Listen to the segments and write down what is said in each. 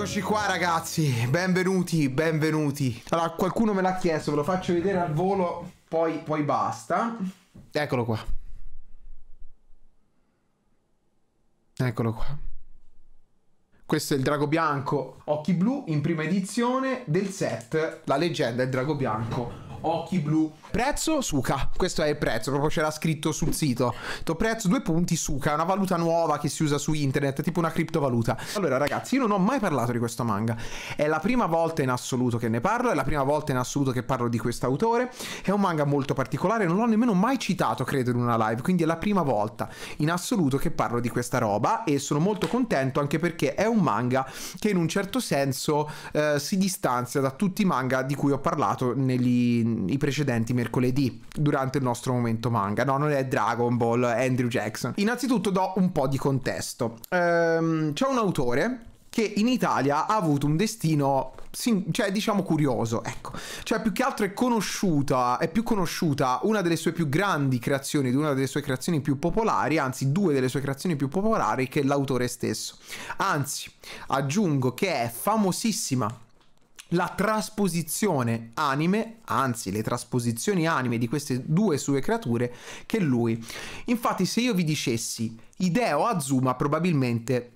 Eccoci qua ragazzi, benvenuti, benvenuti. Allora, qualcuno me l'ha chiesto, ve lo faccio vedere al volo, poi, poi basta. Eccolo qua. Eccolo qua. Questo è il Drago Bianco Occhi Blu in prima edizione del set La leggenda il Drago Bianco occhi blu. Prezzo Suca, questo è il prezzo, proprio c'era scritto sul sito. To prezzo due punti Suca, è una valuta nuova che si usa su internet, tipo una criptovaluta. Allora ragazzi, io non ho mai parlato di questo manga. È la prima volta in assoluto che ne parlo, è la prima volta in assoluto che parlo di questo autore. È un manga molto particolare, non l'ho nemmeno mai citato, credo, in una live, quindi è la prima volta in assoluto che parlo di questa roba e sono molto contento anche perché è un manga che in un certo senso eh, si distanzia da tutti i manga di cui ho parlato negli, i precedenti mercoledì durante il nostro momento manga. No, non è Dragon Ball, è Andrew Jackson. Innanzitutto do un po' di contesto. Ehm, c'è un autore che in Italia ha avuto un destino, cioè diciamo curioso, ecco. Cioè più che altro è conosciuta, è più conosciuta una delle sue più grandi creazioni, una delle sue creazioni più popolari, anzi due delle sue creazioni più popolari che l'autore stesso. Anzi, aggiungo che è famosissima la trasposizione anime, anzi le trasposizioni anime di queste due sue creature che lui. Infatti se io vi dicessi Ideo Azuma probabilmente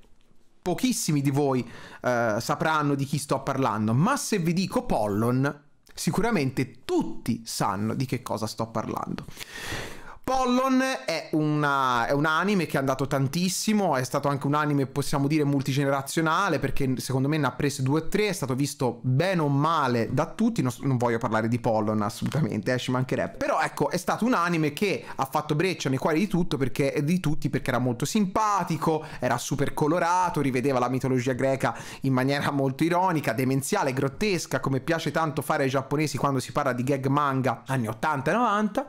pochissimi di voi eh, sapranno di chi sto parlando, ma se vi dico Pollon sicuramente tutti sanno di che cosa sto parlando. Pollon è, una, è, un anime che è andato tantissimo, è stato anche un anime possiamo dire multigenerazionale perché secondo me ne ha preso due o tre, è stato visto bene o male da tutti, non, non voglio parlare di Pollon assolutamente, eh, ci mancherebbe. Però ecco, è stato un anime che ha fatto breccia nei cuori di, tutto perché, eh, di tutti perché era molto simpatico, era super colorato, rivedeva la mitologia greca in maniera molto ironica, demenziale, grottesca, come piace tanto fare ai giapponesi quando si parla di gag manga anni 80 e 90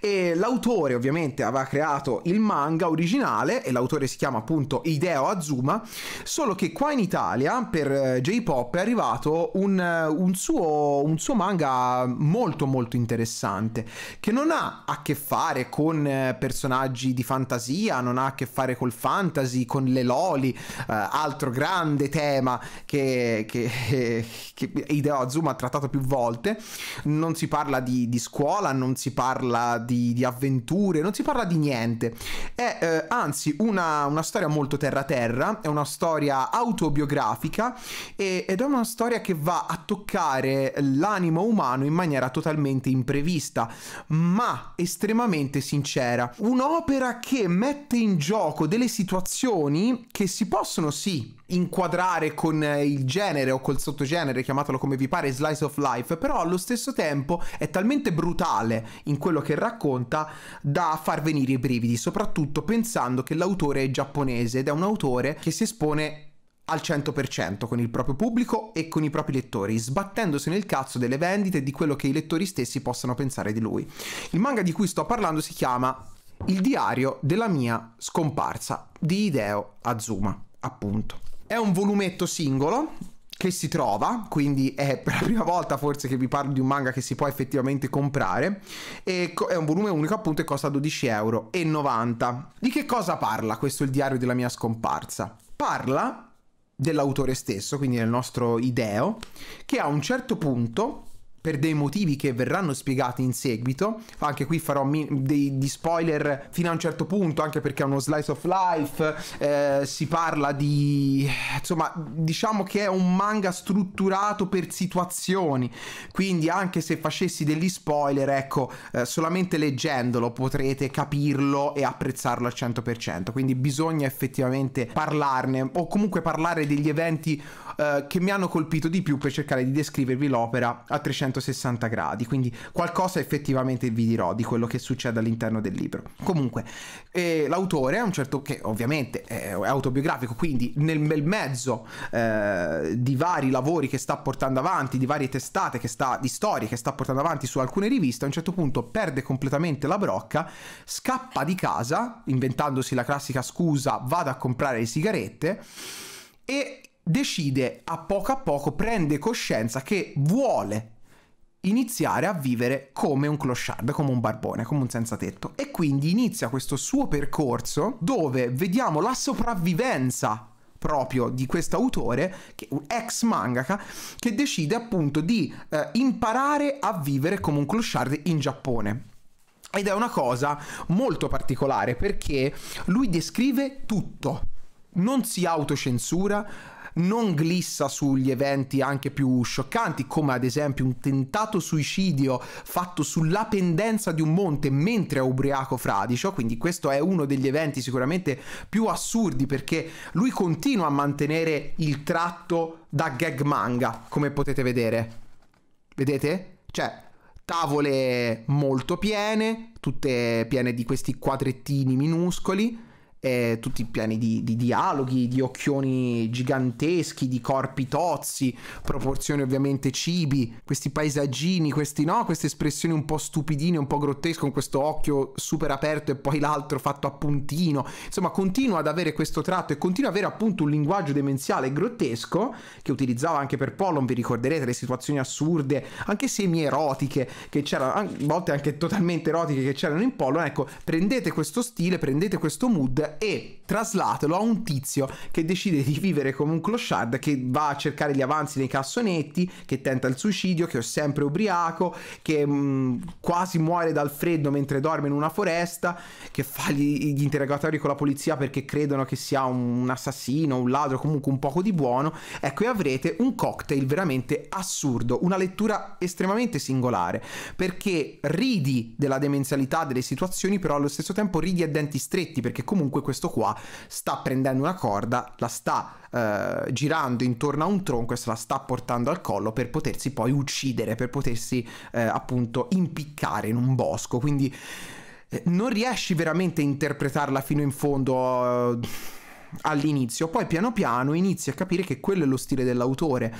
e l'autore l'autore ovviamente aveva creato il manga originale e l'autore si chiama appunto Ideo Azuma, solo che qua in Italia per eh, J-Pop è arrivato un, eh, un, suo, un suo manga molto molto interessante che non ha a che fare con eh, personaggi di fantasia, non ha a che fare col fantasy, con le loli, eh, altro grande tema che, che, che Ideo Azuma ha trattato più volte, non si parla di, di scuola, non si parla di, di avventure avventure, non si parla di niente. È eh, anzi una, una, storia molto terra-terra, è una storia autobiografica e, ed è una storia che va a toccare l'animo umano in maniera totalmente imprevista, ma estremamente sincera. Un'opera che mette in gioco delle situazioni che si possono sì inquadrare con eh, il genere o col sottogenere, chiamatelo come vi pare, slice of life, però allo stesso tempo è talmente brutale in quello che racconta da far venire i brividi, soprattutto pensando che l'autore è giapponese ed è un autore che si espone al 100% con il proprio pubblico e con i propri lettori, sbattendosi nel cazzo delle vendite e di quello che i lettori stessi possano pensare di lui. Il manga di cui sto parlando si chiama Il diario della mia scomparsa di Hideo Azuma, appunto. È un volumetto singolo che si trova, quindi è per la prima volta forse che vi parlo di un manga che si può effettivamente comprare, e è un volume unico appunto e costa 12,90 euro. Di che cosa parla questo il diario della mia scomparsa? Parla dell'autore stesso, quindi del nostro ideo, che a un certo punto per dei motivi che verranno spiegati in seguito. Anche qui farò dei, di spoiler fino a un certo punto, anche perché è uno slice of life. Eh, si parla di. insomma, diciamo che è un manga strutturato per situazioni. Quindi, anche se facessi degli spoiler, ecco, eh, solamente leggendolo potrete capirlo e apprezzarlo al 100%. Quindi, bisogna effettivamente parlarne o comunque parlare degli eventi eh, che mi hanno colpito di più per cercare di descrivervi l'opera a 300 360 gradi, quindi qualcosa effettivamente vi dirò di quello che succede all'interno del libro. Comunque, eh, l'autore è un certo che ovviamente è autobiografico, quindi nel, nel mezzo eh, di vari lavori che sta portando avanti, di varie testate che sta di storie che sta portando avanti su alcune riviste, a un certo punto perde completamente la brocca, scappa di casa, inventandosi la classica scusa, vado a comprare le sigarette e decide a poco a poco, prende coscienza che vuole iniziare a vivere come un clochard, come un barbone, come un senza tetto. E quindi inizia questo suo percorso dove vediamo la sopravvivenza proprio di questo autore, ex mangaka, che decide appunto di eh, imparare a vivere come un clochard in Giappone. Ed è una cosa molto particolare perché lui descrive tutto, non si autocensura, non glissa sugli eventi anche più scioccanti, come ad esempio un tentato suicidio fatto sulla pendenza di un monte mentre è ubriaco fradicio, quindi questo è uno degli eventi sicuramente più assurdi perché lui continua a mantenere il tratto da gag manga, come potete vedere. Vedete? Cioè, tavole molto piene, tutte piene di questi quadrettini minuscoli eh, tutti pieni di, di, dialoghi, di occhioni giganteschi, di corpi tozzi, proporzioni ovviamente cibi, questi paesaggini, questi, no? queste espressioni un po' stupidine, un po' grottesche, con questo occhio super aperto e poi l'altro fatto a puntino, insomma continua ad avere questo tratto e continua ad avere appunto un linguaggio demenziale grottesco che utilizzava anche per Pollon, vi ricorderete le situazioni assurde, anche semi-erotiche che c'erano, a volte anche totalmente erotiche che c'erano in Pollon, ecco prendete questo stile, prendete questo mood e traslatelo a un tizio che decide di vivere come un clochard che va a cercare gli avanzi nei cassonetti, che tenta il suicidio, che è sempre ubriaco, che mh, mm, quasi muore dal freddo mentre dorme in una foresta, che fa gli, gli interrogatori con la polizia perché credono che sia un, un assassino, un ladro, comunque un poco di buono. Ecco, e avrete un cocktail veramente assurdo, una lettura estremamente singolare, perché ridi della demenzialità delle situazioni, però allo stesso tempo ridi a denti stretti, perché comunque questo qua sta prendendo una corda, la sta eh, girando intorno a un tronco e se la sta portando al collo per potersi poi uccidere, per potersi eh, appunto impiccare in un bosco. Quindi eh, non riesci veramente a interpretarla fino in fondo. Eh, all'inizio, poi piano piano inizi a capire che quello è lo stile dell'autore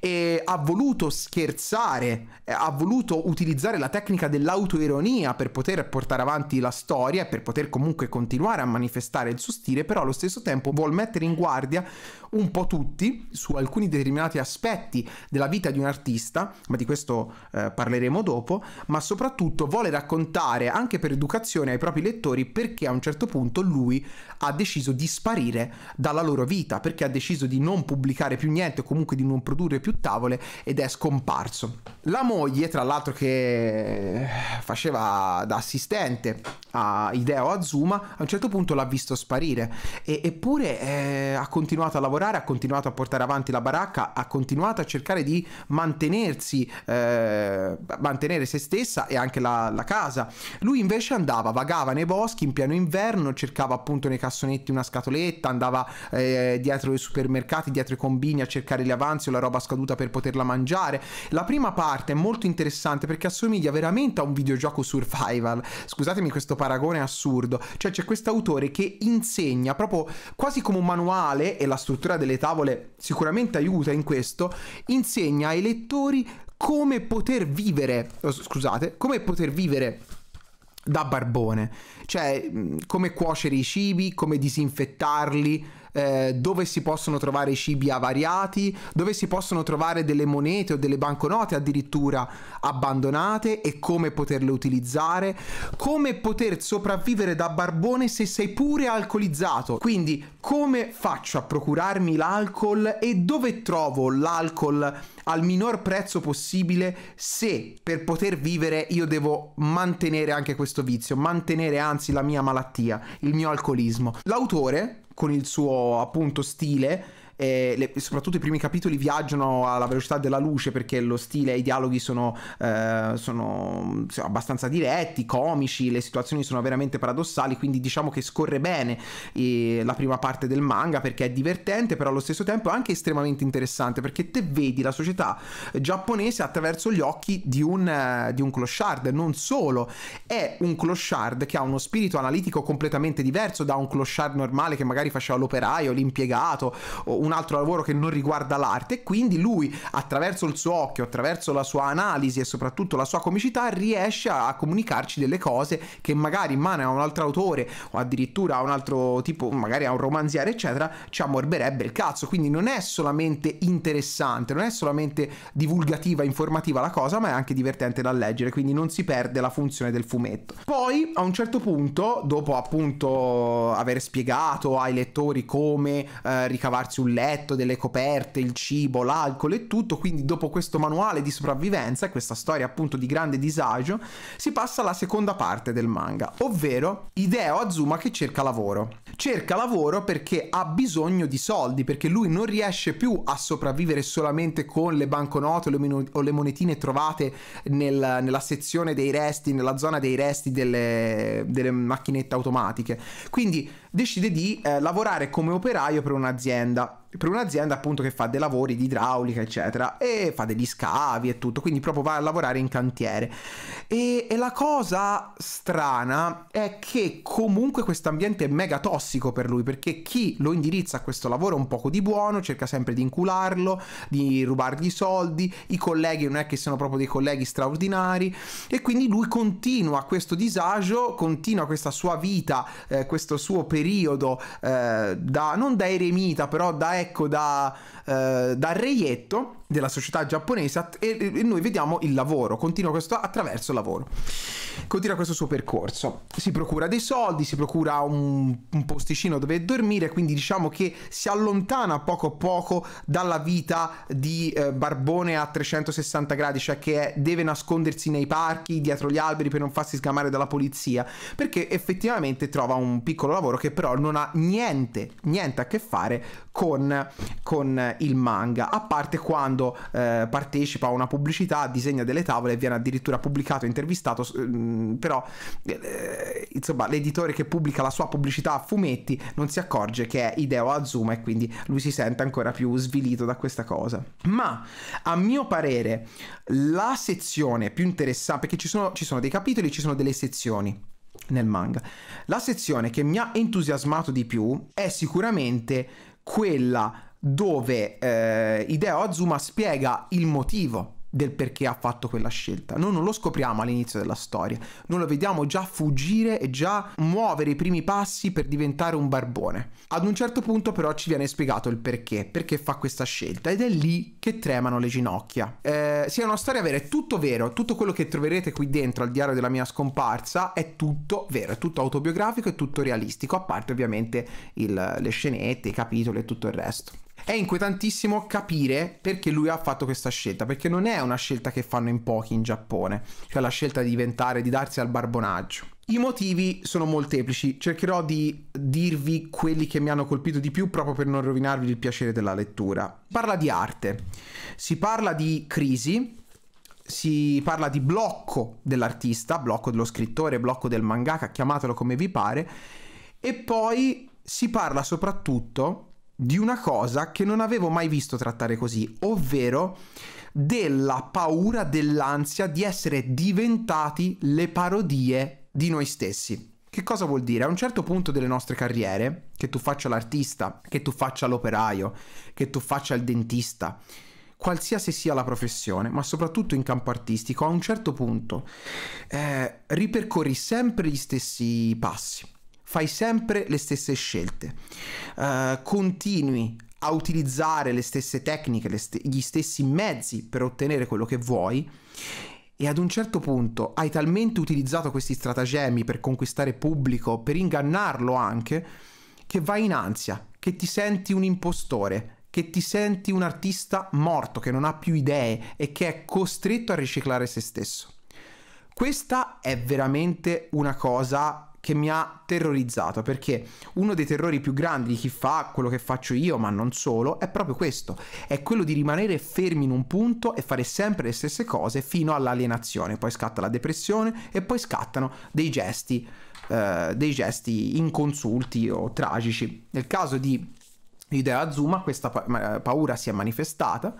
e ha voluto scherzare, eh, ha voluto utilizzare la tecnica dell'autoironia per poter portare avanti la storia e per poter comunque continuare a manifestare il suo stile, però allo stesso tempo vuol mettere in guardia un po' tutti su alcuni determinati aspetti della vita di un artista, ma di questo eh, parleremo dopo, ma soprattutto vuole raccontare anche per educazione ai propri lettori perché a un certo punto lui ha deciso di sparire sparire dalla loro vita perché ha deciso di non pubblicare più niente o comunque di non produrre più tavole ed è scomparso. La moglie, tra l'altro che faceva da assistente a Ideo Azuma, a un certo punto l'ha visto sparire e, eppure eh, ha continuato a lavorare, ha continuato a portare avanti la baracca, ha continuato a cercare di mantenersi, eh, mantenere se stessa e anche la, la casa. Lui invece andava, vagava nei boschi in pieno inverno, cercava appunto nei cassonetti una scatoletta, macchinetta, andava eh, dietro i supermercati, dietro i combini a cercare gli avanzi o la roba scaduta per poterla mangiare. La prima parte è molto interessante perché assomiglia veramente a un videogioco survival. Scusatemi questo paragone assurdo. Cioè c'è questo autore che insegna proprio quasi come un manuale e la struttura delle tavole sicuramente aiuta in questo, insegna ai lettori come poter vivere, scusate, come poter vivere da barbone, cioè mm, come cuocere i cibi, come disinfettarli, eh, dove si possono trovare i cibi avariati, dove si possono trovare delle monete o delle banconote addirittura abbandonate e come poterle utilizzare, come poter sopravvivere da barbone se sei pure alcolizzato, quindi come faccio a procurarmi l'alcol e dove trovo l'alcol al minor prezzo possibile se per poter vivere io devo mantenere anche questo vizio, mantenere anzi la mia malattia, il mio alcolismo. L'autore, con il suo appunto stile, eh, le, soprattutto i primi capitoli viaggiano alla velocità della luce perché lo stile e i dialoghi sono, eh, sono, sono abbastanza diretti, comici, le situazioni sono veramente paradossali, quindi diciamo che scorre bene eh, la prima parte del manga perché è divertente, però allo stesso tempo è anche estremamente interessante perché te vedi la società giapponese attraverso gli occhi di un, eh, di un clochard, non solo, è un clochard che ha uno spirito analitico completamente diverso da un clochard normale che magari faceva l'operaio, l'impiegato o un altro lavoro che non riguarda l'arte e quindi lui attraverso il suo occhio, attraverso la sua analisi e soprattutto la sua comicità riesce a comunicarci delle cose che magari in mano a un altro autore o addirittura a un altro tipo, magari a un romanziere eccetera, ci ammorberebbe il cazzo. Quindi non è solamente interessante, non è solamente divulgativa, informativa la cosa, ma è anche divertente da leggere, quindi non si perde la funzione del fumetto. Poi a un certo punto, dopo appunto aver spiegato ai lettori come eh, ricavarsi un letto, delle coperte, il cibo, l'alcol e tutto, quindi dopo questo manuale di sopravvivenza, questa storia appunto di grande disagio, si passa alla seconda parte del manga, ovvero Ideo Azuma che cerca lavoro. Cerca lavoro perché ha bisogno di soldi, perché lui non riesce più a sopravvivere solamente con le banconote o le monetine trovate nel, nella sezione dei resti, nella zona dei resti delle, delle macchinette automatiche. Quindi decide di eh, lavorare come operaio per un'azienda per un'azienda appunto che fa dei lavori di idraulica eccetera e fa degli scavi e tutto quindi proprio va a lavorare in cantiere e, e la cosa strana è che comunque questo ambiente è mega tossico per lui perché chi lo indirizza a questo lavoro è un poco di buono cerca sempre di incularlo di rubargli soldi i colleghi non è che siano proprio dei colleghi straordinari e quindi lui continua questo disagio continua questa sua vita eh, questo suo periodo periodo eh, da, non da eremita, però da, ecco, da, eh, da reietto della società giapponese e, e noi vediamo il lavoro, continua questo attraverso il lavoro. Continua questo suo percorso. Si procura dei soldi, si procura un, un posticino dove dormire, quindi diciamo che si allontana poco a poco dalla vita di eh, Barbone a 360 gradi, cioè che è, deve nascondersi nei parchi, dietro gli alberi per non farsi sgamare dalla polizia, perché effettivamente trova un piccolo lavoro che però non ha niente, niente a che fare con, con il manga, a parte quando eh, partecipa a una pubblicità, disegna delle tavole e viene addirittura pubblicato, e intervistato. Eh, Mm, però eh, eh, insomma l'editore che pubblica la sua pubblicità a fumetti non si accorge che è Ideo Azuma e quindi lui si sente ancora più svilito da questa cosa. Ma a mio parere la sezione più interessante, perché ci sono, ci sono dei capitoli, ci sono delle sezioni nel manga, la sezione che mi ha entusiasmato di più è sicuramente quella dove eh, Ideo Azuma spiega il motivo del perché ha fatto quella scelta. Noi non lo scopriamo all'inizio della storia, noi lo vediamo già fuggire e già muovere i primi passi per diventare un barbone. Ad un certo punto però ci viene spiegato il perché, perché fa questa scelta ed è lì che tremano le ginocchia. Eh, sì, è una storia vera, è tutto vero, tutto quello che troverete qui dentro al diario della mia scomparsa è tutto vero, è tutto autobiografico, è tutto realistico, a parte ovviamente il, le scenette, i capitoli e tutto il resto è inquietantissimo capire perché lui ha fatto questa scelta, perché non è una scelta che fanno in pochi in Giappone, cioè la scelta di diventare, di darsi al barbonaggio. I motivi sono molteplici, cercherò di dirvi quelli che mi hanno colpito di più proprio per non rovinarvi il piacere della lettura. Parla di arte, si parla di crisi, si parla di blocco dell'artista, blocco dello scrittore, blocco del mangaka, chiamatelo come vi pare, e poi si parla soprattutto di una cosa che non avevo mai visto trattare così, ovvero della paura, dell'ansia di essere diventati le parodie di noi stessi. Che cosa vuol dire? A un certo punto delle nostre carriere, che tu faccia l'artista, che tu faccia l'operaio, che tu faccia il dentista, qualsiasi sia la professione, ma soprattutto in campo artistico, a un certo punto eh, ripercorri sempre gli stessi passi fai sempre le stesse scelte, uh, continui a utilizzare le stesse tecniche, le st- gli stessi mezzi per ottenere quello che vuoi e ad un certo punto hai talmente utilizzato questi stratagemmi per conquistare pubblico, per ingannarlo anche, che vai in ansia, che ti senti un impostore, che ti senti un artista morto, che non ha più idee e che è costretto a riciclare se stesso. Questa è veramente una cosa che mi ha terrorizzato perché uno dei terrori più grandi di chi fa quello che faccio io, ma non solo, è proprio questo, è quello di rimanere fermi in un punto e fare sempre le stesse cose fino all'alienazione, poi scatta la depressione e poi scattano dei gesti, eh, dei gesti inconsulti o tragici. Nel caso di Idea Azuma, questa pa- paura si è manifestata,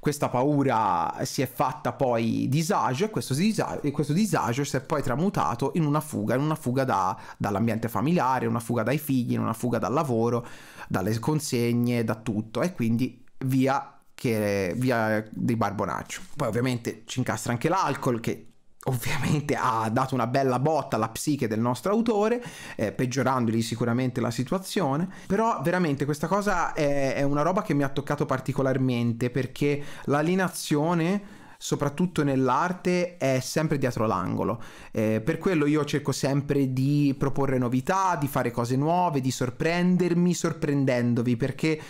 questa paura si è fatta poi disagio e questo, disagio questo disagio si è poi tramutato in una fuga, in una fuga da, dall'ambiente familiare, una fuga dai figli, in una fuga dal lavoro, dalle consegne, da tutto e quindi via, che, via dei barbonaccio. Poi ovviamente ci incastra anche l'alcol che ovviamente ha dato una bella botta alla psiche del nostro autore, eh, peggiorandogli sicuramente la situazione, però veramente questa cosa è, è una roba che mi ha toccato particolarmente perché l'alienazione soprattutto nell'arte, è sempre dietro l'angolo. Eh, per quello io cerco sempre di proporre novità, di fare cose nuove, di sorprendermi sorprendendovi, perché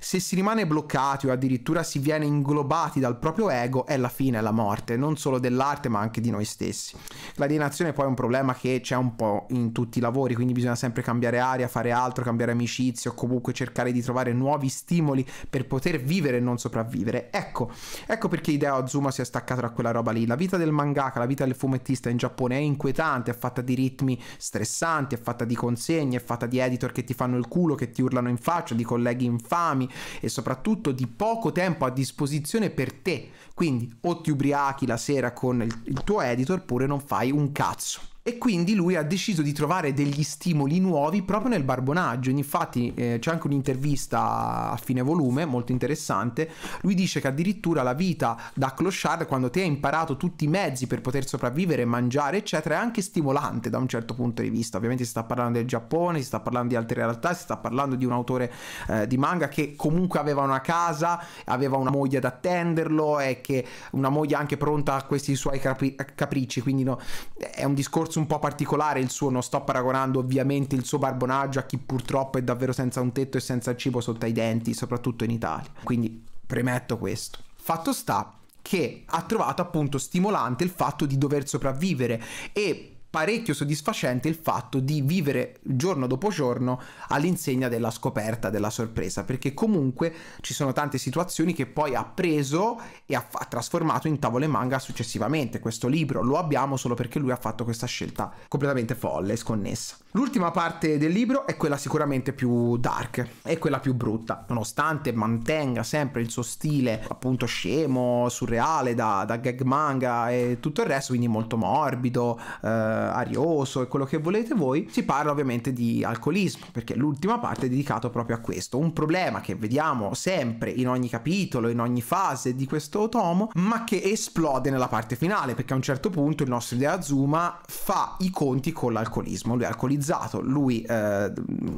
se si rimane bloccati o addirittura si viene inglobati dal proprio ego, è la fine, è la morte, non solo dell'arte ma anche di noi stessi. L'alienazione poi è un problema che c'è un po' in tutti i lavori, quindi bisogna sempre cambiare aria, fare altro, cambiare amicizia o comunque cercare di trovare nuovi stimoli per poter vivere e non sopravvivere. Ecco, ecco perché Idea Azuma si è staccato da quella roba lì. La vita del mangaka, la vita del fumettista in Giappone è inquietante, è fatta di ritmi stressanti, è fatta di consegne, è fatta di editor che ti fanno il culo, che ti urlano in faccia, di colleghi infami e soprattutto di poco tempo a disposizione per te. Quindi o ti ubriachi la sera con il, il tuo editor oppure non fai un cazzo e quindi lui ha deciso di trovare degli stimoli nuovi proprio nel barbonaggio. Infatti eh, c'è anche un'intervista a fine volume molto interessante. Lui dice che addirittura la vita da clochard, quando ti hai imparato tutti i mezzi per poter sopravvivere, mangiare, eccetera, è anche stimolante da un certo punto di vista. Ovviamente si sta parlando del Giappone, si sta parlando di altre realtà, si sta parlando di un autore eh, di manga che comunque aveva una casa, aveva una moglie ad attenderlo e che una moglie anche pronta a questi suoi capri- capricci. Quindi no, è un discorso un po' particolare il suo, non sto paragonando ovviamente il suo barbonaggio a chi purtroppo è davvero senza un tetto e senza cibo sotto ai denti, soprattutto in Italia. Quindi premetto questo. Fatto sta che ha trovato appunto stimolante il fatto di dover sopravvivere e parecchio soddisfacente il fatto di vivere giorno dopo giorno all'insegna della scoperta, della sorpresa, perché comunque ci sono tante situazioni che poi ha preso e ha, ha trasformato in tavole manga successivamente. Questo libro lo abbiamo solo perché lui ha fatto questa scelta completamente folle e sconnessa. L'ultima parte del libro è quella sicuramente più dark, è quella più brutta, nonostante mantenga sempre il suo stile appunto scemo, surreale, da, da gag manga e tutto il resto, quindi molto morbido. Eh, eh, arioso e quello che volete voi, si parla ovviamente di alcolismo, perché l'ultima parte è dedicata proprio a questo, un problema che vediamo sempre in ogni capitolo, in ogni fase di questo tomo, ma che esplode nella parte finale, perché a un certo punto il nostro idea Zuma fa i conti con l'alcolismo, lui è alcolizzato, lui eh,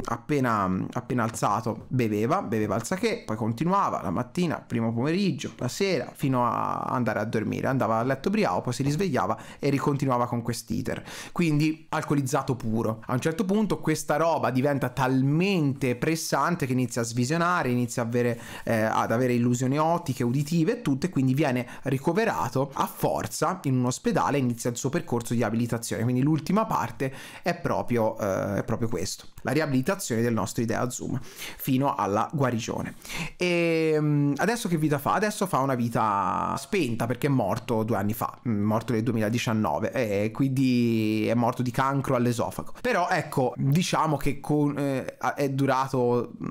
appena, appena alzato beveva, beveva al sake, poi continuava la mattina, primo pomeriggio, la sera, fino a andare a dormire, andava a letto briao, poi si risvegliava e ricontinuava con quest'iter quindi alcolizzato puro. A un certo punto questa roba diventa talmente pressante che inizia a svisionare, inizia avere, eh, ad avere illusioni ottiche, uditive e tutto e quindi viene ricoverato a forza in un ospedale e inizia il suo percorso di abilitazione. Quindi l'ultima parte è proprio, eh, è proprio questo, la riabilitazione del nostro idea Zoom fino alla guarigione. E ehm, adesso che vita fa? Adesso fa una vita spenta perché è morto due anni fa, mm, morto nel 2019 e quindi è morto di cancro all'esofago. Però ecco, diciamo che con, eh, è durato... Mm,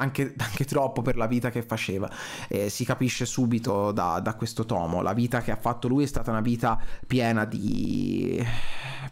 anche, anche, troppo per la vita che faceva. Eh, si capisce subito da, da, questo tomo. La vita che ha fatto lui è stata una vita piena di,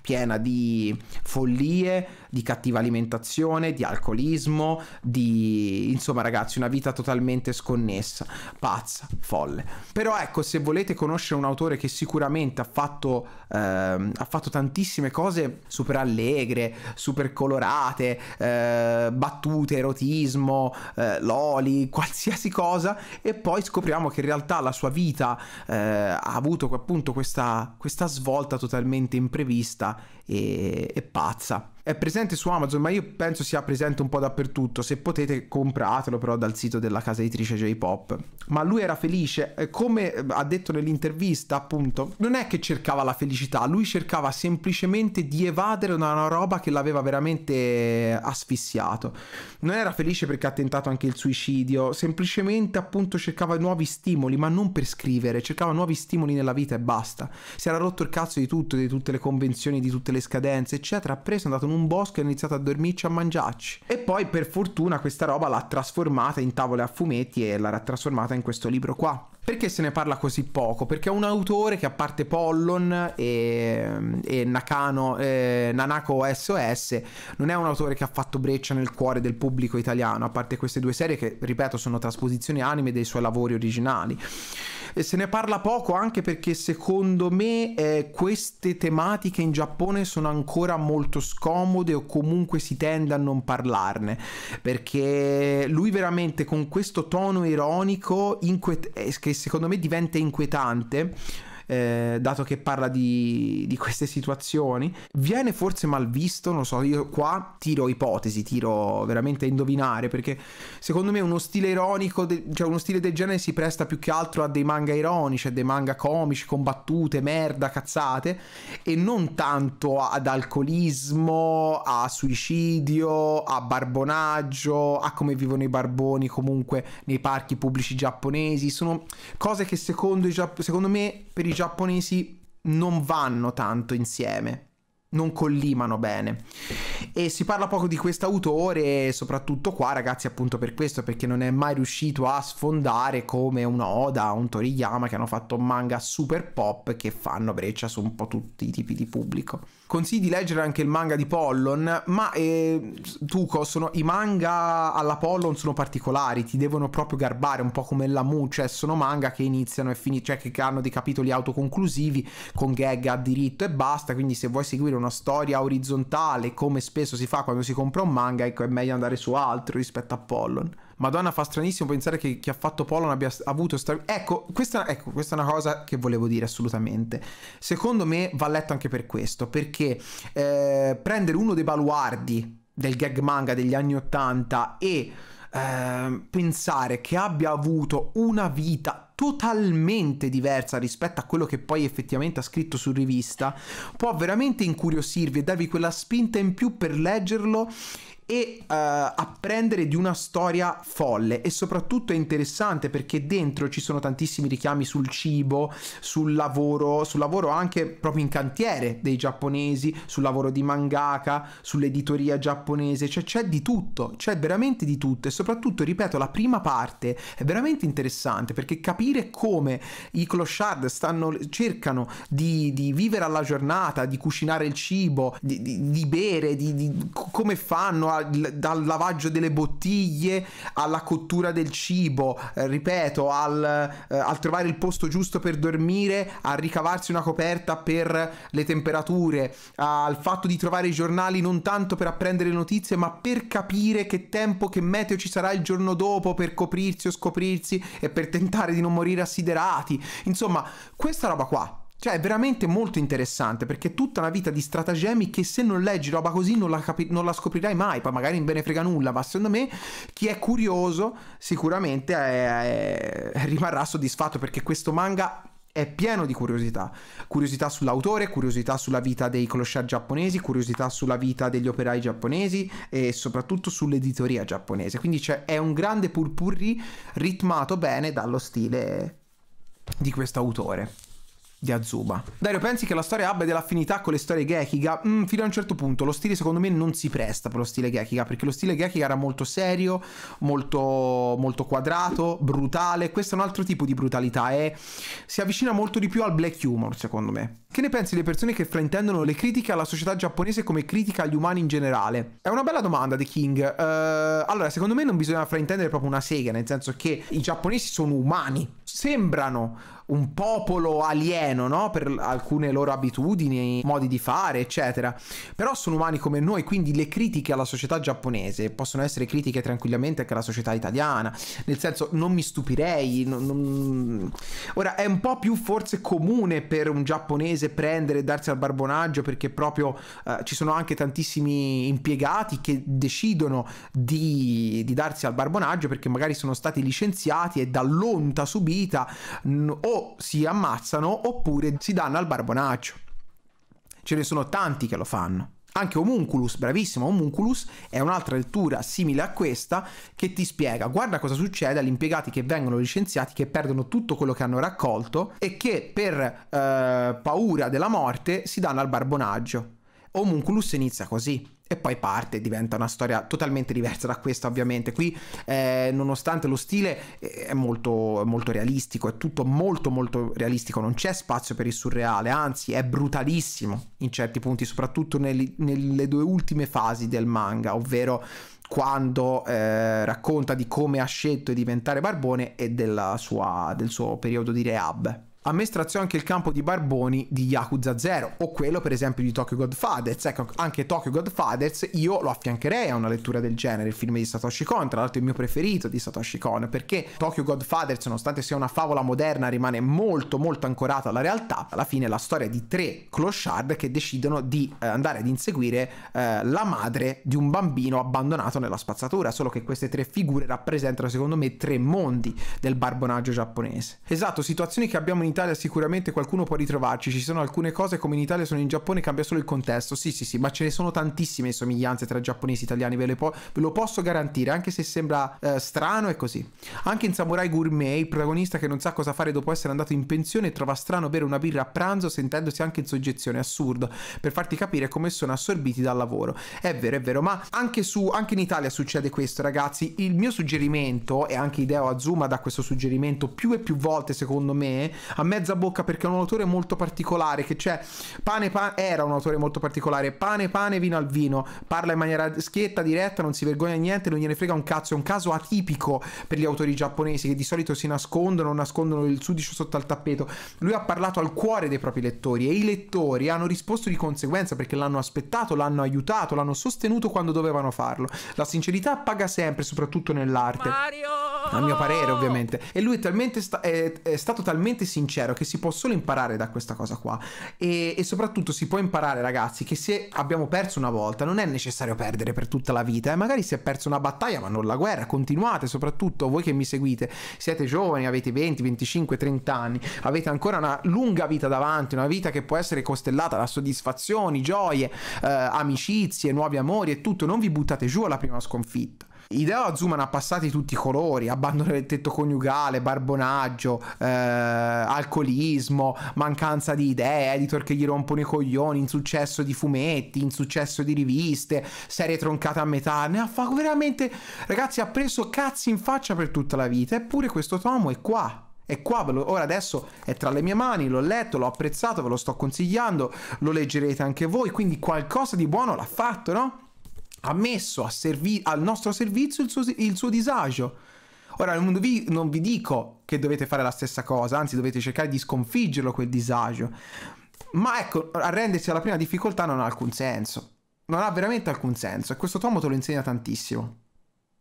piena di follie, di cattiva alimentazione, di alcolismo, di insomma ragazzi una vita totalmente sconnessa, pazza, folle. Però ecco, se volete conoscere un autore che sicuramente ha fatto, ehm, ha fatto tantissime cose super allegre, super colorate, eh, battute, erotismo, eh, loli, qualsiasi cosa, e poi scopriamo che in realtà la sua vita eh, ha avuto appunto questa, questa svolta totalmente imprevista e, e pazza è presente su Amazon, ma io penso sia presente un po' dappertutto. Se potete, compratelo però dal sito della casa editrice J-Pop ma lui era felice, come eh, ha detto nell'intervista, appunto, non è che cercava la felicità, lui cercava semplicemente di evadere una roba che l'aveva veramente asfissiato. Non era felice perché ha tentato anche il suicidio, semplicemente appunto cercava nuovi stimoli, ma non per scrivere, cercava nuovi stimoli nella vita e basta. Si era rotto il cazzo di tutto, di tutte le convenzioni, di tutte le scadenze, eccetera, ha preso, è andato in un bosco e ha iniziato a dormirci, a mangiarci. E poi per fortuna questa roba l'ha trasformata in tavole a fumetti e l'ha trasformata in in questo libro qua. Perché se ne parla così poco? Perché è un autore che a parte Pollon e, e Nakano, eh, Nanako SOS non è un autore che ha fatto breccia nel cuore del pubblico italiano, a parte queste due serie che, ripeto, sono trasposizioni anime dei suoi lavori originali se ne parla poco anche perché secondo me eh, queste tematiche in Giappone sono ancora molto scomode o comunque si tende a non parlarne perché lui veramente con questo tono ironico inquiet- eh, che secondo me diventa inquietante eh, dato che parla di, di, queste situazioni, viene forse mal visto, non so, io qua tiro ipotesi, tiro veramente a indovinare, perché secondo me uno stile ironico, de- cioè uno stile del genere si presta più che altro a dei manga ironici, a dei manga comici, combattute, merda, cazzate, e non tanto ad alcolismo, a suicidio, a barbonaggio, a come vivono i barboni comunque nei parchi pubblici giapponesi, sono cose che secondo, secondo me per i giapponesi non vanno tanto insieme non collimano bene. E si parla poco di quest'autore, soprattutto qua, ragazzi, appunto per questo, perché non è mai riuscito a sfondare come un Oda, un Toriyama, che hanno fatto manga super pop che fanno breccia su un po' tutti i tipi di pubblico. Consigli di leggere anche il manga di Pollon, ma eh, Tuco, sono, i manga alla Pollon sono particolari, ti devono proprio garbare un po' come la Mu, cioè sono manga che iniziano e finiscono, cioè che hanno dei capitoli autoconclusivi con gag a diritto e basta, quindi se vuoi seguire una storia orizzontale come spesso si fa quando si compra un manga, ecco è meglio andare su altro rispetto a Pollon. Madonna, fa stranissimo pensare che chi ha fatto Polo non abbia avuto... Stra... Ecco questa, ecco, questa è una cosa che volevo dire assolutamente. Secondo me va letto anche per questo, perché eh, prendere uno dei baluardi del gag manga degli anni Ottanta e eh, pensare che abbia avuto una vita totalmente diversa rispetto a quello che poi effettivamente ha scritto su rivista può veramente incuriosirvi e darvi quella spinta in più per leggerlo e uh, apprendere di una storia folle e soprattutto è interessante perché dentro ci sono tantissimi richiami sul cibo, sul lavoro, sul lavoro anche proprio in cantiere dei giapponesi, sul lavoro di mangaka, sull'editoria giapponese, cioè c'è di tutto, c'è veramente di tutto e soprattutto, ripeto, la prima parte è veramente interessante perché capire come i clochard stanno, cercano di, di vivere alla giornata, di cucinare il cibo, di, di, di bere, di, come fanno a dal lavaggio delle bottiglie alla cottura del cibo, eh, ripeto, al, eh, al, trovare il posto giusto per dormire, a ricavarsi una coperta per le temperature, al fatto di trovare i giornali non tanto per apprendere notizie, ma per capire che tempo, che meteo ci sarà il giorno dopo per coprirsi o scoprirsi e per tentare di non morire assiderati. Insomma, questa roba qua cioè, è veramente molto interessante perché è tutta una vita di stratagemmi che se non leggi roba così non la, non la scoprirai mai. Poi magari non ve ne frega nulla, ma secondo me chi è curioso sicuramente è, è, rimarrà soddisfatto perché questo manga è pieno di curiosità. Curiosità sull'autore, curiosità sulla vita dei clochard giapponesi, curiosità sulla vita degli operai giapponesi e soprattutto sull'editoria giapponese. Quindi è un grande purpurri ritmato bene dallo stile di questo autore di Azuba. Dario, pensi che la storia abbia delle affinità con le storie Gekiga? Mm, fino a un certo punto, lo stile secondo me non si presta per lo stile Gekiga, perché lo stile Gekiga era molto serio, molto, molto quadrato, brutale, questo è un altro tipo di brutalità e si avvicina molto di più al black humor secondo me. Che ne pensi delle persone che fraintendono le critiche alla società giapponese come critica agli umani in generale? È una bella domanda, The King. Uh, allora, secondo me non bisogna fraintendere proprio una sega, nel senso che i giapponesi sono umani, sembrano un popolo alieno, no? Per alcune loro abitudini, modi di fare, eccetera. Però sono umani come noi, quindi le critiche alla società giapponese possono essere critiche tranquillamente anche alla società italiana. Nel senso, non mi stupirei. Non, non... Ora, è un po' più forse comune per un giapponese prendere e darsi al barbonaggio perché proprio eh, ci sono anche tantissimi impiegati che decidono di, di darsi al barbonaggio perché magari sono stati licenziati e dall'onta subita mh, o si ammazzano oppure si danno al barbonaccio. Ce ne sono tanti che lo fanno. Anche Homunculus, bravissimo, Homunculus è un'altra lettura simile a questa che ti spiega, guarda cosa succede agli impiegati che vengono licenziati, che perdono tutto quello che hanno raccolto e che per eh, paura della morte si danno al barbonaggio. Homunculus inizia così. E poi parte, diventa una storia totalmente diversa da questa ovviamente. Qui eh, nonostante lo stile eh, è molto, molto realistico, è tutto molto molto realistico, non c'è spazio per il surreale, anzi è brutalissimo in certi punti, soprattutto nel, nelle due ultime fasi del manga, ovvero quando eh, racconta di come ha scelto di diventare barbone e sua, del suo periodo di rehab a me straziò anche il campo di Barboni di Yakuza 0 o quello per esempio di Tokyo Godfathers. Ecco, anche Tokyo Godfathers io lo affiancherei a una lettura del genere, il film di Satoshi Kon, tra l'altro il mio preferito di Satoshi Kon, perché Tokyo Godfathers, nonostante sia una favola moderna, rimane molto molto ancorata alla realtà. Alla fine è la storia di tre clochard che decidono di eh, andare ad inseguire eh, la madre di un bambino abbandonato nella spazzatura, solo che queste tre figure rappresentano secondo me tre mondi del barbonaggio giapponese. Esatto, situazioni che abbiamo in Italia sicuramente qualcuno può ritrovarci, ci sono alcune cose come in Italia sono in Giappone, cambia solo il contesto, sì sì sì, ma ce ne sono tantissime somiglianze tra giapponesi e italiani, ve, po ve lo posso garantire, anche se sembra eh, strano è così. Anche in Samurai Gourmet, il protagonista che non sa cosa fare dopo essere andato in pensione trova strano bere una birra a pranzo sentendosi anche in soggezione, assurdo, per farti capire come sono assorbiti dal lavoro. È vero, è vero, ma anche, su, anche in Italia succede questo ragazzi, il mio suggerimento, e anche Ideo Azuma dà questo suggerimento più e più volte secondo me, a mezza bocca perché è un autore molto particolare, che c'è pane, pane, era un autore molto particolare, pane, pane, vino al vino, parla in maniera schietta, diretta, non si vergogna di niente, non gliene frega un cazzo, è un caso atipico per gli autori giapponesi che di solito si nascondono, nascondono il sudicio sotto al tappeto. Lui ha parlato al cuore dei propri lettori e i lettori hanno risposto di conseguenza perché l'hanno aspettato, l'hanno aiutato, l'hanno sostenuto quando dovevano farlo. La sincerità paga sempre, soprattutto nell'arte. Mario! A mio parere, ovviamente. E lui è, sta- è, è stato talmente sincero sincero che si può solo imparare da questa cosa qua e, e soprattutto si può imparare ragazzi che se abbiamo perso una volta non è necessario perdere per tutta la vita e eh? magari si è perso una battaglia ma non la guerra continuate soprattutto voi che mi seguite siete giovani avete 20 25 30 anni avete ancora una lunga vita davanti una vita che può essere costellata da soddisfazioni gioie eh, amicizie nuovi amori e tutto non vi buttate giù alla prima sconfitta Ideo Azuman ha passati tutti i colori, abbandono del tetto coniugale, barbonaggio, eh, alcolismo, mancanza di idee, editor che gli rompono i coglioni, insuccesso di fumetti, insuccesso di riviste, serie troncata a metà, ne ha fatto veramente... Ragazzi, ha preso cazzi in faccia per tutta la vita, eppure questo tomo è qua, e qua, ora adesso è tra le mie mani, l'ho letto, l'ho apprezzato, ve lo sto consigliando, lo leggerete anche voi, quindi qualcosa di buono l'ha fatto, no? ha messo al nostro servizio il suo, il suo disagio. Ora non vi, non vi dico che dovete fare la stessa cosa, anzi dovete cercare di sconfiggerlo quel disagio. Ma ecco, arrendersi alla prima difficoltà non ha alcun senso. Non ha veramente alcun senso e questo tomo te lo insegna tantissimo.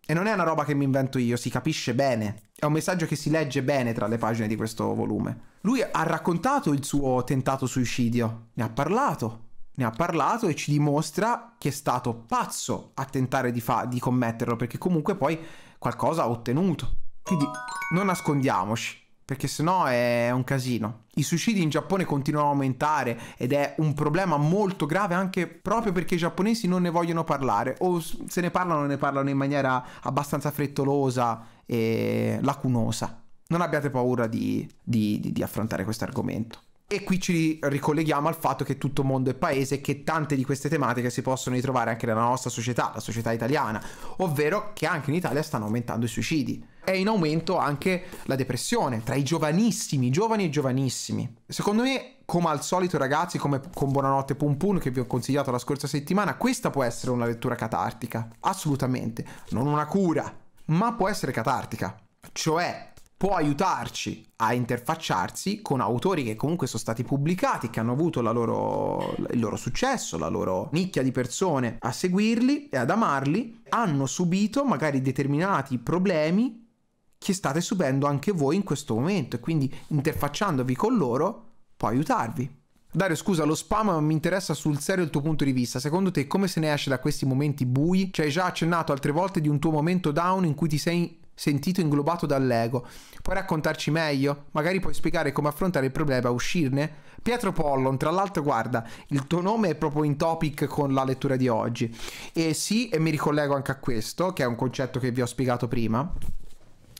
E non è una roba che mi invento io, si capisce bene. È un messaggio che si legge bene tra le pagine di questo volume. Lui ha raccontato il suo tentato suicidio, ne ha parlato, ne ha parlato e ci dimostra che è stato pazzo a tentare di, di commetterlo, perché comunque poi qualcosa ha ottenuto. Quindi non nascondiamoci, perché sennò è un casino. I suicidi in Giappone continuano ad aumentare ed è un problema molto grave anche proprio perché i giapponesi non ne vogliono parlare o se ne parlano ne parlano in maniera abbastanza frettolosa e lacunosa. Non abbiate paura di, di, di, di affrontare questo argomento. E qui ci ricolleghiamo al fatto che tutto mondo è paese e che tante di queste tematiche si possono ritrovare anche nella nostra società, la società italiana, ovvero che anche in Italia stanno aumentando i suicidi. È in aumento anche la depressione tra i giovanissimi, giovani e giovanissimi. Secondo me, come al solito ragazzi, come con Buonanotte Pum Pum che vi ho consigliato la scorsa settimana, questa può essere una lettura catartica, assolutamente, non una cura, ma può essere catartica. Cioè, può aiutarci a interfacciarsi con autori che comunque sono stati pubblicati, che hanno avuto loro, il loro successo, la loro nicchia di persone a seguirli e ad amarli, hanno subito magari determinati problemi che state subendo anche voi in questo momento e quindi interfacciandovi con loro può aiutarvi. Dario, scusa, lo spam ma mi interessa sul serio il tuo punto di vista. Secondo te come se ne esce da questi momenti bui? Ci cioè, hai già accennato altre volte di un tuo momento down in cui ti sei sentito inglobato dall'ego. Puoi raccontarci meglio? Magari puoi spiegare come affrontare il problema, e uscirne? Pietro Pollon, tra l'altro, guarda, il tuo nome è proprio in topic con la lettura di oggi. E sì, e mi ricollego anche a questo, che è un concetto che vi ho spiegato prima,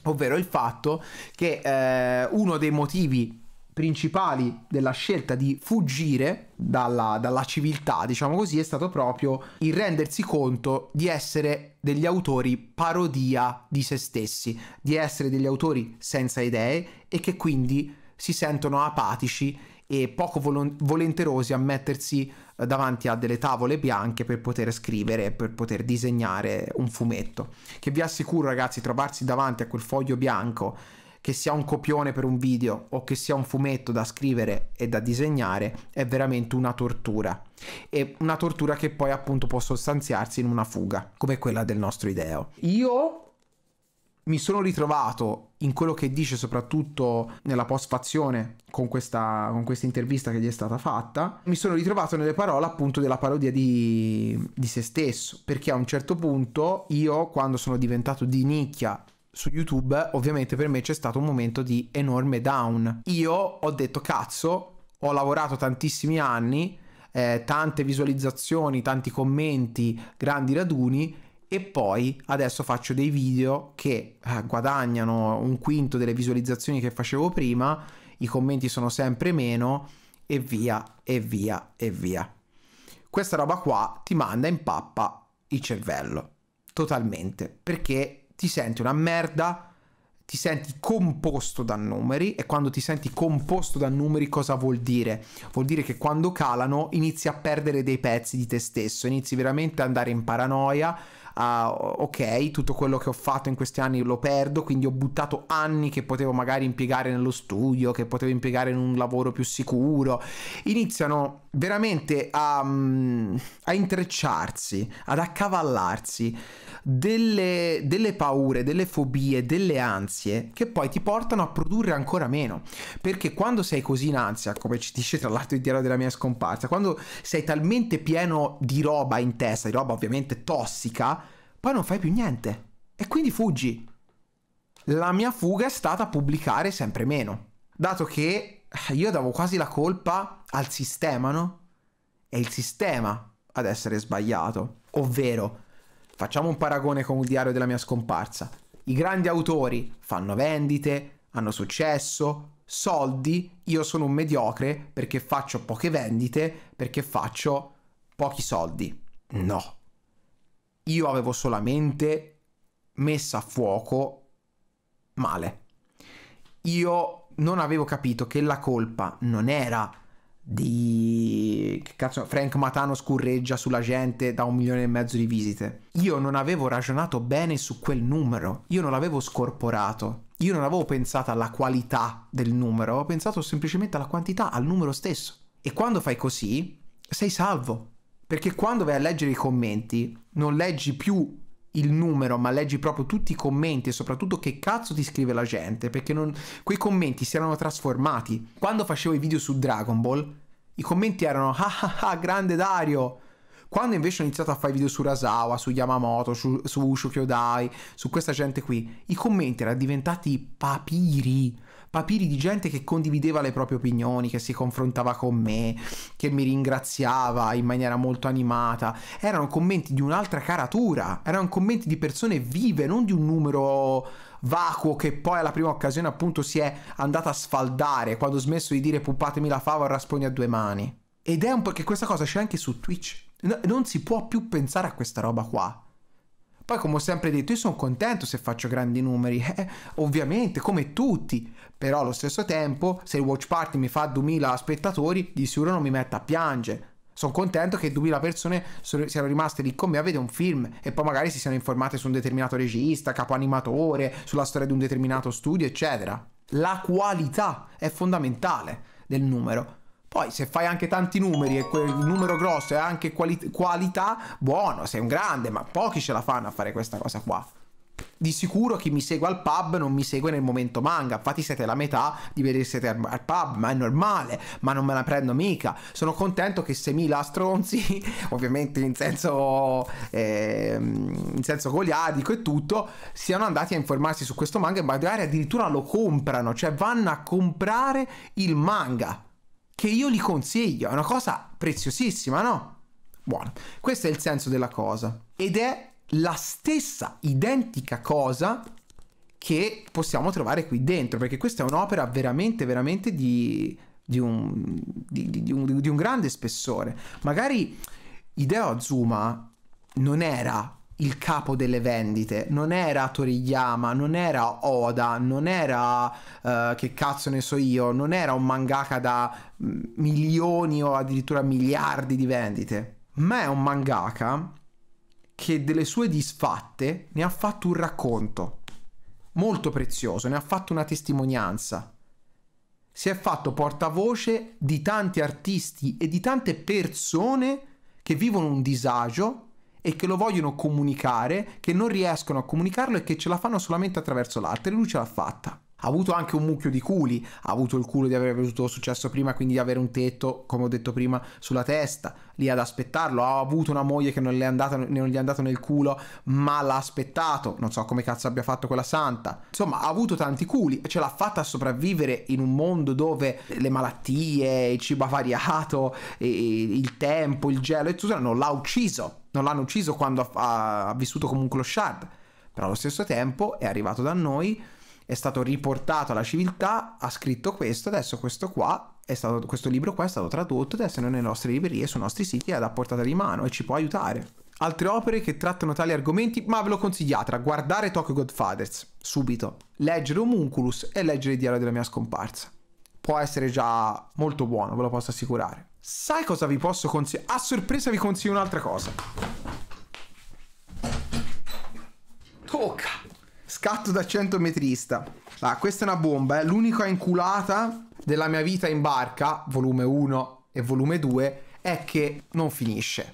ovvero il fatto che eh, uno dei motivi principali della scelta di fuggire dalla, dalla, civiltà, diciamo così, è stato proprio il rendersi conto di essere degli autori parodia di se stessi, di essere degli autori senza idee e che quindi si sentono apatici e poco volenterosi a mettersi eh, davanti a delle tavole bianche per poter scrivere, per poter disegnare un fumetto. Che vi assicuro ragazzi, trovarsi davanti a quel foglio bianco che sia un copione per un video o che sia un fumetto da scrivere e da disegnare è veramente una tortura e una tortura che poi appunto può sostanziarsi in una fuga come quella del nostro ideo. Io mi sono ritrovato in quello che dice soprattutto nella postfazione con questa, con questa intervista che gli è stata fatta, mi sono ritrovato nelle parole appunto della parodia di, di se stesso, perché a un certo punto io quando sono diventato di nicchia su YouTube ovviamente per me c'è stato un momento di enorme down. Io ho detto cazzo, ho lavorato tantissimi anni, eh, tante visualizzazioni, tanti commenti, grandi raduni e poi adesso faccio dei video che eh, guadagnano un quinto delle visualizzazioni che facevo prima, i commenti sono sempre meno e via e via e via. Questa roba qua ti manda in pappa il cervello, totalmente, perché ti senti una merda, ti senti composto da numeri e quando ti senti composto da numeri cosa vuol dire? Vuol dire che quando calano inizi a perdere dei pezzi di te stesso, inizi veramente ad andare in paranoia, a, ok, tutto quello che ho fatto in questi anni lo perdo, quindi ho buttato anni che potevo magari impiegare nello studio, che potevo impiegare in un lavoro più sicuro. Iniziano veramente a, mm, a, intrecciarsi, ad accavallarsi delle, delle, paure, delle fobie, delle ansie che poi ti portano a produrre ancora meno. Perché quando sei così in ansia, come ci dice tra l'altro il diario della mia scomparsa, quando sei talmente pieno di roba in testa, di roba ovviamente tossica, poi non fai più niente e quindi fuggi. La mia fuga è stata pubblicare sempre meno, dato che io davo quasi la colpa al sistema, no? È il sistema ad essere sbagliato. Ovvero, facciamo un paragone con il diario della mia scomparsa. I grandi autori fanno vendite, hanno successo, soldi, io sono un mediocre perché faccio poche vendite, perché faccio pochi soldi. No. Io avevo solamente messo a fuoco male. Io non avevo capito che la colpa non era di che cazzo Frank Matano scurreggia sulla gente da un milione e mezzo di visite. Io non avevo ragionato bene su quel numero, io non l'avevo scorporato, io non avevo pensato alla qualità del numero, avevo pensato semplicemente alla quantità, al numero stesso. E quando fai così, sei salvo, perché quando vai a leggere i commenti, non leggi più il numero, ma leggi proprio tutti i commenti e soprattutto che cazzo ti scrive la gente, perché non... quei commenti si erano trasformati. Quando facevo i video su Dragon Ball, i commenti erano ah ah ah, grande Dario! Quando invece ho iniziato a fare video su Rasawa, su Yamamoto, su, su Ushu Kyodai, su questa gente qui, i commenti erano diventati papiri papiri di gente che condivideva le proprie opinioni, che si confrontava con me, che mi ringraziava in maniera molto animata. Erano commenti di un'altra caratura, erano commenti di persone vive, non di un numero vacuo che poi alla prima occasione appunto si è andata a sfaldare quando ho smesso di dire pupatemi la fava e rasponi a due mani. Ed è un po' che questa cosa c'è anche su Twitch. No, non si può più pensare a questa roba qua. Poi come ho sempre detto, io sono contento se faccio grandi numeri, eh, ovviamente, come tutti, però allo stesso tempo se il watch party mi fa 2000 spettatori, di sicuro non mi metta a piangere. Sono contento che 2000 persone siano rimaste lì con me a vedere un film e poi magari si siano informate su un determinato regista, capo animatore, sulla storia di un determinato studio, eccetera. La qualità è fondamentale del numero. Poi se fai anche tanti numeri e quel numero grosso e anche quali qualità, buono, sei un grande, ma pochi ce la fanno a fare questa cosa qua. Di sicuro chi mi segue al pub non mi segue nel momento manga, infatti siete la metà di vedere siete al, pub, ma è normale, ma non me la prendo mica. Sono contento che 6.000 stronzi, ovviamente in senso, eh, in senso goliardico e tutto, siano andati a informarsi su questo manga e magari addirittura lo comprano, cioè vanno a comprare il manga che io li consiglio, è una cosa preziosissima, no? Buono, questo è il senso della cosa ed è la stessa identica cosa che possiamo trovare qui dentro, perché questa è un'opera veramente, veramente di, di, un, di, di, un, di un grande spessore. Magari Ideo Azuma non era il capo delle vendite, non era Toriyama, non era Oda, non era uh, che cazzo ne so io, non era un mangaka da mm, milioni o addirittura miliardi di vendite, ma è un mangaka che delle sue disfatte ne ha fatto un racconto molto prezioso, ne ha fatto una testimonianza. Si è fatto portavoce di tanti artisti e di tante persone che vivono un disagio e che lo vogliono comunicare, che non riescono a comunicarlo e che ce la fanno solamente attraverso l'arte. Lui ce l'ha fatta ha avuto anche un mucchio di culi, ha avuto il culo di aver avuto successo prima, quindi di avere un tetto, come ho detto prima, sulla testa, lì ad aspettarlo, ha avuto una moglie che non, è andata, non gli è andata nel culo, ma l'ha aspettato, non so come cazzo abbia fatto quella santa, insomma ha avuto tanti culi, ce l'ha fatta a sopravvivere in un mondo dove le malattie, il cibo avariato, il tempo, il gelo, e tutto, non l'ha ucciso, non l'hanno ucciso quando ha, ha vissuto come un clochard, però allo stesso tempo è arrivato da noi è stato riportato alla civiltà, ha scritto questo, adesso questo qua è stato, questo libro qua è stato tradotto, adesso è nelle nostre librerie, sui nostri siti, è ad portata di mano e ci può aiutare. Altre opere che trattano tali argomenti, ma ve lo consigliate guardare Tokyo Godfathers, subito, leggere Homunculus e leggere il diario della mia scomparsa. Può essere già molto buono, ve lo posso assicurare. Sai cosa vi posso consigliare? A sorpresa vi consiglio un'altra cosa. Tocca! Scatto da 100 metrista. Ah, questa è una bomba, è eh. l'unica inculata della mia vita in barca, volume 1 e volume 2, è che non finisce.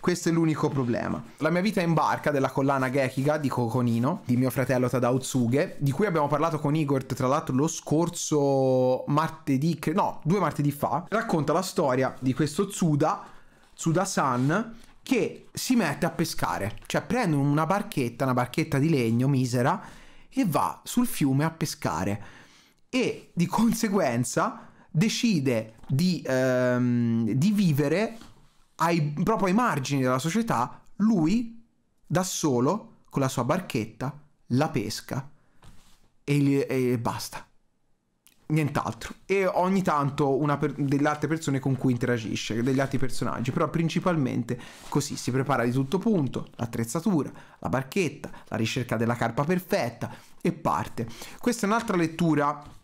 Questo è l'unico problema. La mia vita in barca della collana Gekiga di Coconino, di mio fratello Tadao Tsuge, di cui abbiamo parlato con Igor, tra l'altro lo scorso martedì, no, due martedì fa, racconta la storia di questo Tsuda, Tsuda-san, che si mette a pescare, cioè prende una barchetta, una barchetta di legno misera e va sul fiume a pescare e di conseguenza decide di, ehm, di vivere ai, proprio ai margini della società, lui da solo con la sua barchetta la pesca e, e basta nient'altro. E ogni tanto una per- delle altre persone con cui interagisce, degli altri personaggi, però principalmente così si prepara di tutto punto, l'attrezzatura, la barchetta, la ricerca della carpa perfetta e parte. Questa è un'altra lettura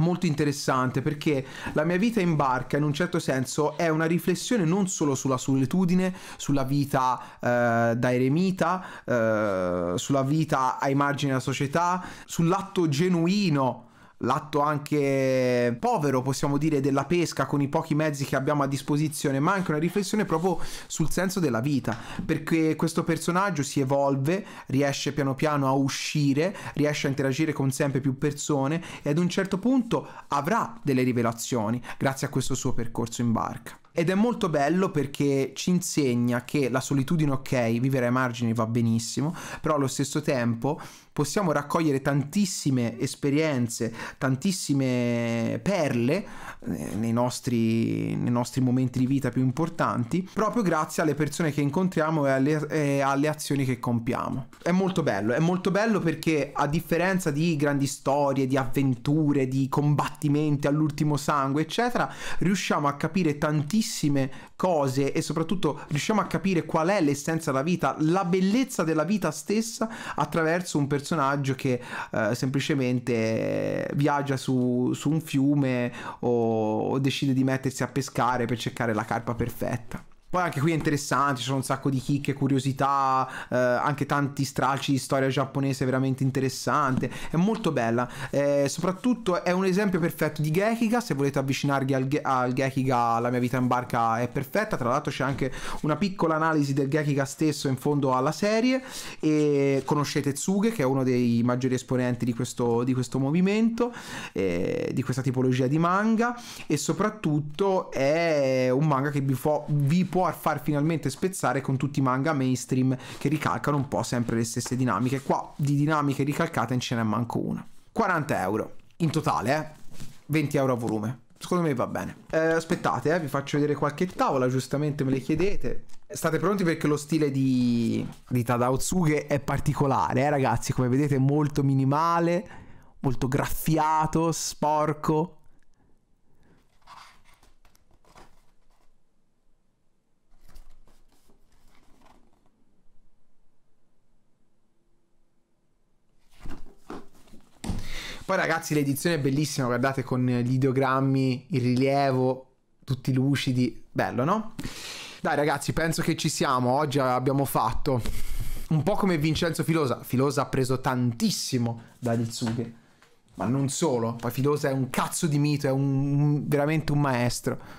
molto interessante perché la mia vita in barca in un certo senso è una riflessione non solo sulla solitudine, sulla vita eh, da eremita, eh, sulla vita ai margini della società, sull'atto genuino l'atto anche povero, possiamo dire, della pesca con i pochi mezzi che abbiamo a disposizione, ma anche una riflessione proprio sul senso della vita, perché questo personaggio si evolve, riesce piano piano a uscire, riesce a interagire con sempre più persone e ad un certo punto avrà delle rivelazioni grazie a questo suo percorso in barca. Ed è molto bello perché ci insegna che la solitudine ok, vivere ai margini va benissimo, però allo stesso tempo possiamo raccogliere tantissime esperienze, tantissime perle eh, nei, nostri, nei nostri, momenti di vita più importanti, proprio grazie alle persone che incontriamo e alle, e alle azioni che compiamo. È molto bello, è molto bello perché a differenza di grandi storie, di avventure, di combattimenti all'ultimo sangue, eccetera, riusciamo a capire tantissime tantissime cose e soprattutto riusciamo a capire qual è l'essenza della vita, la bellezza della vita stessa attraverso un personaggio che eh, semplicemente viaggia su, su un fiume o, o decide di mettersi a pescare per cercare la carpa perfetta. Poi anche qui è interessante, ci sono un sacco di chicche, curiosità, eh, anche tanti stralci di storia giapponese veramente interessante, è molto bella. Eh, soprattutto è un esempio perfetto di Gekiga, se volete avvicinarvi al, ge- al Gekiga la mia vita in barca è perfetta, tra l'altro c'è anche una piccola analisi del Gekiga stesso in fondo alla serie e conoscete Tsuge che è uno dei maggiori esponenti di questo, di questo movimento, eh, di questa tipologia di manga e soprattutto è un manga che vi, fo- vi può può far finalmente spezzare con tutti i manga mainstream che ricalcano un po' sempre le stesse dinamiche. Qua di dinamiche ricalcate ce n'è manco una. 40 euro in totale, eh? 20 euro a volume. Secondo me va bene. Eh, aspettate, eh, vi faccio vedere qualche tavola, giustamente me le chiedete. State pronti perché lo stile di, di Tadao Tsuge è particolare, eh, ragazzi. Come vedete, molto minimale, molto graffiato, sporco, Poi ragazzi l'edizione è bellissima, guardate con gli ideogrammi, il rilievo, tutti lucidi, bello no? Dai ragazzi, penso che ci siamo, oggi abbiamo fatto un po' come Vincenzo Filosa, Filosa ha preso tantissimo da Tsuge, ma non solo, poi Filosa è un cazzo di mito, è un, veramente un maestro.